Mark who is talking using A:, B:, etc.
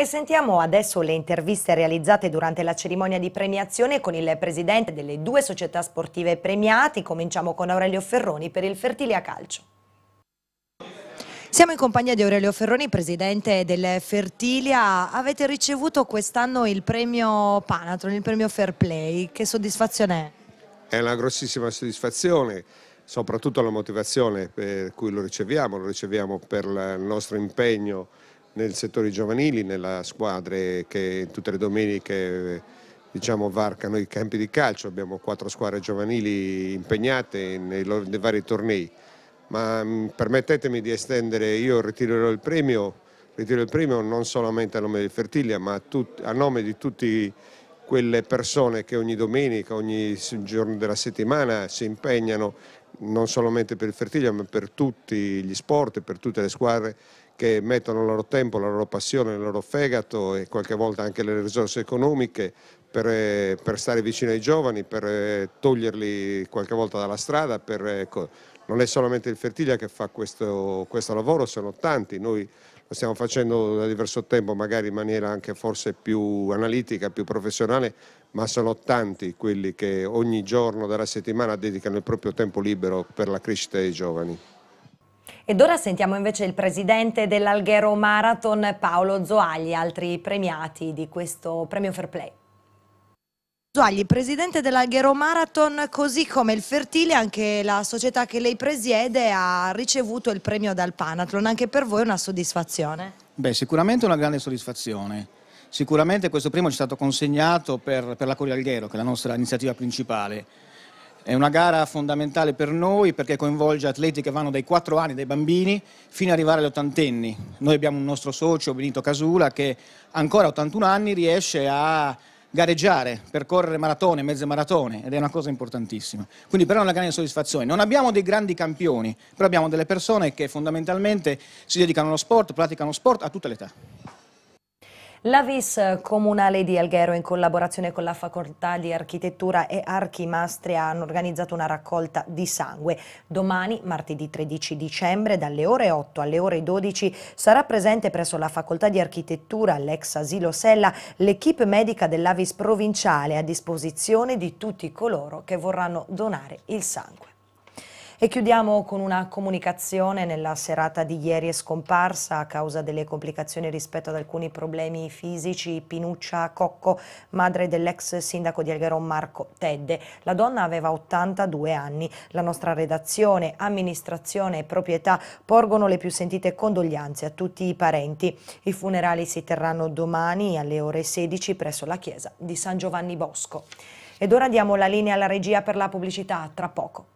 A: E sentiamo adesso le interviste realizzate durante la cerimonia di premiazione con il presidente delle due società sportive premiate. Cominciamo con Aurelio Ferroni per il Fertilia Calcio. Siamo in compagnia di Aurelio Ferroni, presidente del Fertilia. Avete ricevuto quest'anno il premio Panatron, il premio Fair Play. Che soddisfazione
B: è? È una grossissima soddisfazione, soprattutto la motivazione per cui lo riceviamo. Lo riceviamo per il nostro impegno nel settore giovanili, nelle squadre che tutte le domeniche diciamo, varcano i campi di calcio, abbiamo quattro squadre giovanili impegnate nei, nei vari tornei, ma mh, mm, permettetemi di estendere, io ritirerò il premio, ritiro il premio non solamente a nome di Fertilia, ma a, tut, a nome di tutte quelle persone che ogni domenica, ogni giorno della settimana si impegnano non solamente per il Fertilia ma per tutti gli sport, per tutte le squadre che mettono il loro tempo, la loro passione, il loro fegato e qualche volta anche le risorse economiche per, eh, per stare vicino ai giovani, per eh, toglierli qualche volta dalla strada. Per, ecco, non è solamente il Fertiglia che fa questo, questo lavoro, sono tanti. Noi lo stiamo facendo da diverso tempo, magari in maniera anche forse più analitica, più professionale, ma sono tanti quelli che ogni giorno della settimana dedicano il proprio tempo libero per la
A: crescita dei giovani. Ed ora sentiamo invece il presidente dell'Alghero Marathon Paolo Zoagli, altri premiati di questo premio Fair Play. Zoagli, presidente dell'Alghero Marathon, così come il Fertile, anche la società che lei presiede ha ricevuto il premio dal Panathlon, anche per voi è una soddisfazione?
C: Beh, sicuramente una grande soddisfazione. Sicuramente questo premio ci è stato consegnato per, per la Coria Alghero, che è la nostra iniziativa principale è una gara fondamentale per noi perché coinvolge atleti che vanno dai 4 anni, dai bambini, fino ad arrivare agli ottantenni. Noi abbiamo un nostro socio, Benito Casula, che ancora a 81 anni riesce a gareggiare, percorrere maratone, mezze maratone, ed è una cosa importantissima. Quindi però è una grande soddisfazione. Non abbiamo dei grandi campioni, però abbiamo delle persone che fondamentalmente si dedicano allo sport, praticano sport a tutte le età.
A: La VIS Comunale di Alghero in collaborazione con la Facoltà di Architettura e Archimastria hanno organizzato una raccolta di sangue. Domani, martedì 13 dicembre, dalle ore 8 alle ore 12 sarà presente presso la Facoltà di Architettura, l'ex asilo Sella, l'equipe medica dell'Avis provinciale a disposizione di tutti coloro che vorranno donare il sangue. E chiudiamo con una comunicazione. Nella serata di ieri è scomparsa a causa delle complicazioni rispetto ad alcuni problemi fisici Pinuccia Cocco, madre dell'ex sindaco di Alghero Marco Tedde. La donna aveva 82 anni. La nostra redazione, amministrazione e proprietà porgono le più sentite condoglianze a tutti i parenti. I funerali si terranno domani alle ore 16 presso la chiesa di San Giovanni Bosco. Ed ora diamo la linea alla regia per la pubblicità, tra poco.